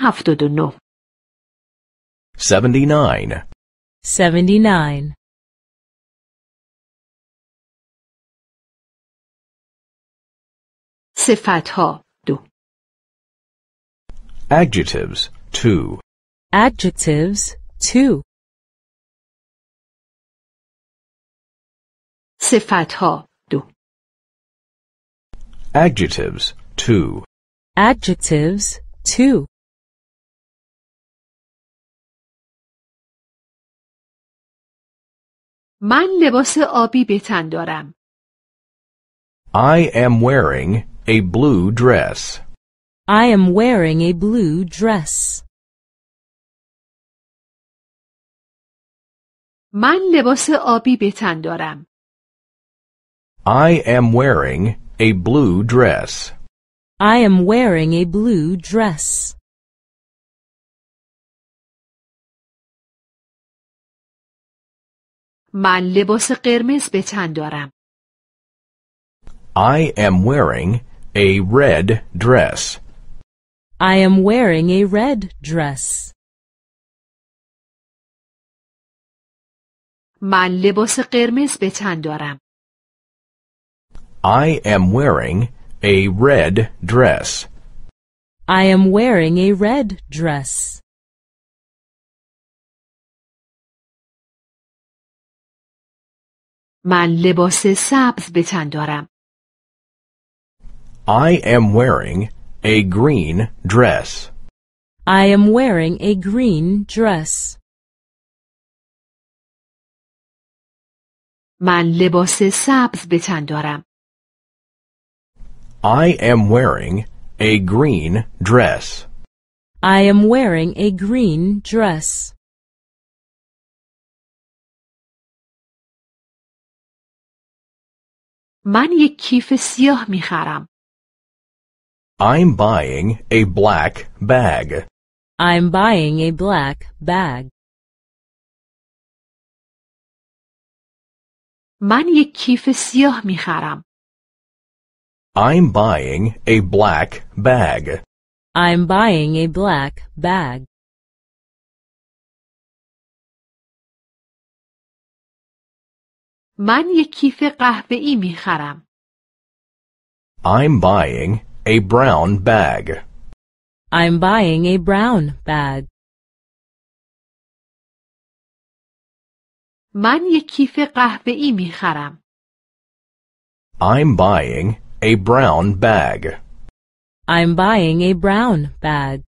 79 79 79 صفت ها دو Adjectives 2 Adjectives 2 صفت ها دو Adjectives 2 Adjectives 2 من لباس آبی به تن دارم. I am wearing a blue dress. I am wearing a blue dress. من لباس آبی به تن دارم. I am wearing a blue dress. I am wearing a blue dress. من لباس قرمز به تن دارم. I am wearing a red dress. I am wearing a red dress. من لباس قرمز به تن دارم. I am wearing a red dress. I am wearing a red dress. من لباس سبز به تن دارم. I am wearing a green dress. I am wearing a green dress. من لباس سبز به تن دارم. I am wearing a green dress. I am wearing a green dress. من یک کیف سیاه می خرم. I'm buying a black bag. من یک کیف سیاه می خرم. I'm من یک کیف I'm buying a brown bag. I'm buying a brown bag. من یک کیف I'm buying a brown bag. I'm buying a brown bag.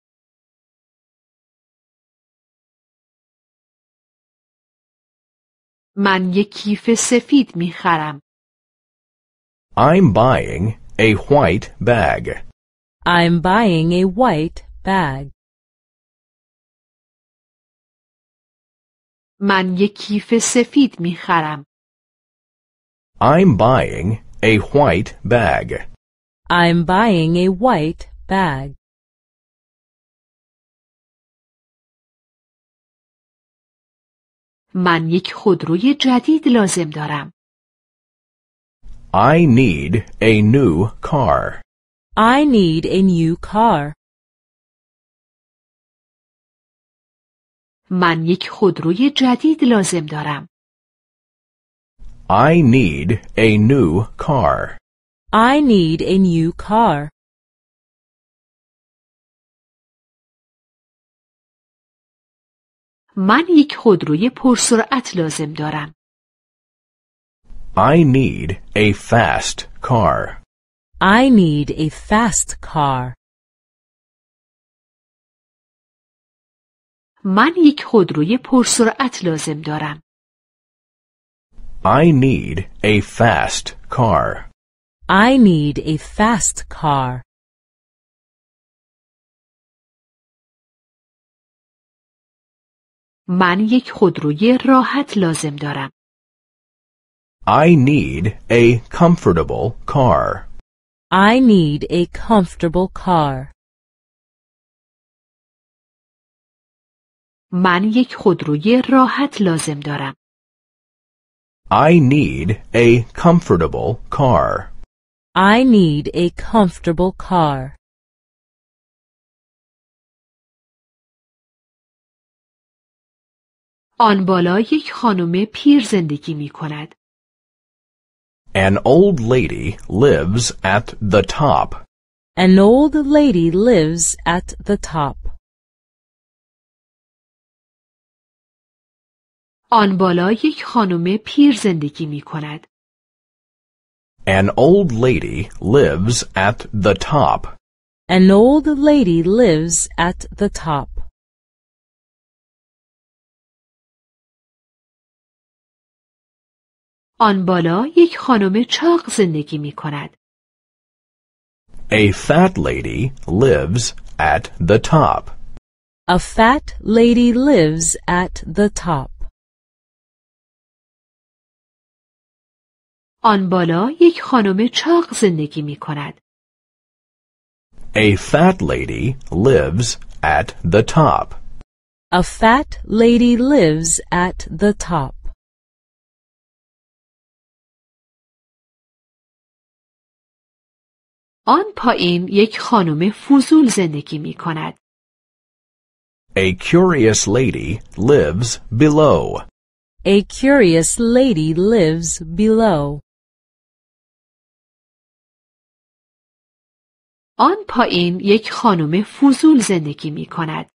من یک کیف سفید می خرم. I'm buying a white bag. I'm buying a white bag. من یک کیف سفید می خرم. I'm buying a white bag. I'm buying a white bag. من یک خودروی جدید لازم دارم. I need a new car. I need a new car. من یک خودروی جدید لازم دارم. I need a new car. I need a new car. من یک خودروی پرسرعت لازم دارم. I need a fast car. I need a fast car. من یک خودروی پرسرعت لازم دارم. I need a fast car. I need a fast car. من یک خودروی راحت لازم دارم. I need a comfortable car. I need a comfortable car. من یک خودروی راحت لازم دارم. I need a comfortable car. I need a comfortable car. آن بالا یک خانم پیر زندگی می کند. An old lady lives at the top. An old lady lives at the top. آن بالا یک خانم پیر زندگی می کند. An old lady lives at the top. An old lady lives at the top. آن بالا یک خانم چاق زندگی می کند. A fat lady lives at the top. A fat lady lives at the top. آن بالا یک خانم چاق زندگی می کند. A fat lady lives at the top. A fat lady lives at the top. آن پایین یک خانم فوزول زندگی می کند. A curious lady lives below. A curious lady lives below. آن پایین یک خانم فوزول زندگی می کند.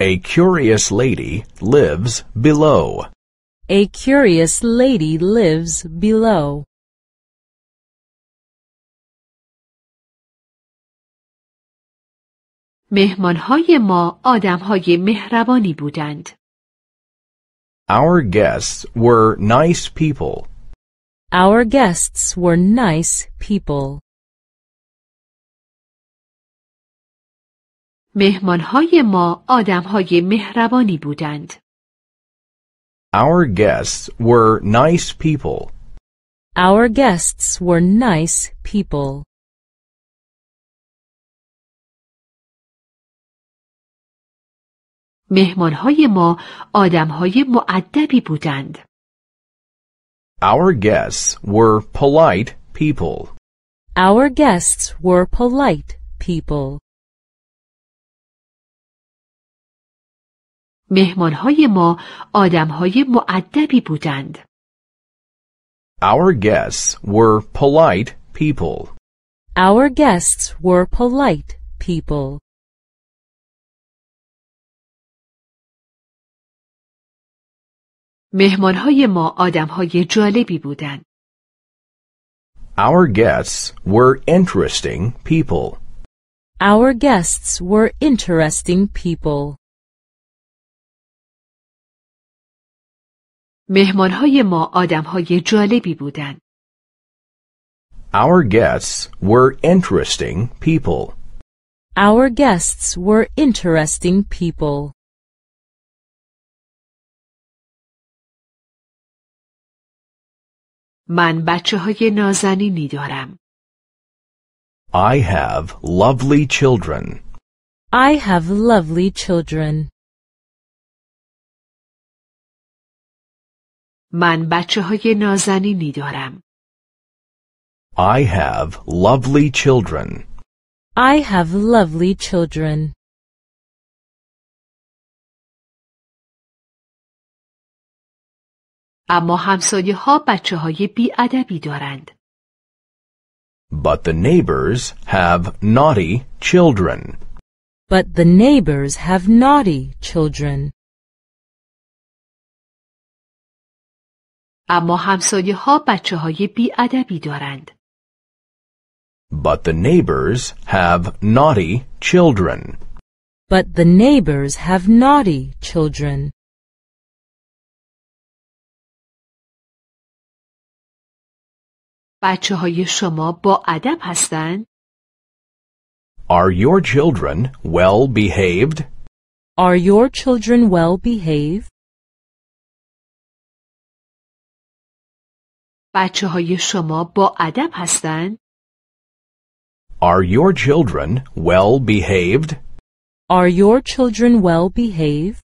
A curious lady lives below. A curious lady lives below. مهمانهای ما آدمهای مهربانی بودند. Our guests were nice people. Our guests were nice people. مهمانهای ما آدمهای مهربانی بودند. Our guests were nice people. Our guests were nice people. مهمانهای ما آدمهای معدبی بودند. Our guests were polite people. Our guests were polite people. مهمانهای ما آدمهای معدبی بودند. Our guests were polite people. Our guests were polite people. مهمانهای ما آدمهای جالبی بودند. Our guests were interesting people. Our guests were interesting people. مهمانهای ما آدمهای جالبی بودند. Our guests were interesting people. Our guests were interesting people. من بچه های نازنینی دارم. I have lovely children. I have lovely children. من بچه های نازنینی دارم. I have lovely children. I have lovely children. اما همسایه ها بچه های دارند. But the neighbors have naughty children. But the neighbors have naughty children. اما همسایه ها بچه های دارند. But the neighbors have naughty children. But the neighbors have naughty children. بچه های شما با ادب هستند؟ Are your children well behaved? Are your children well behaved? بچه های شما با ادب هستند؟ Are your children well behaved? Are your children well behaved?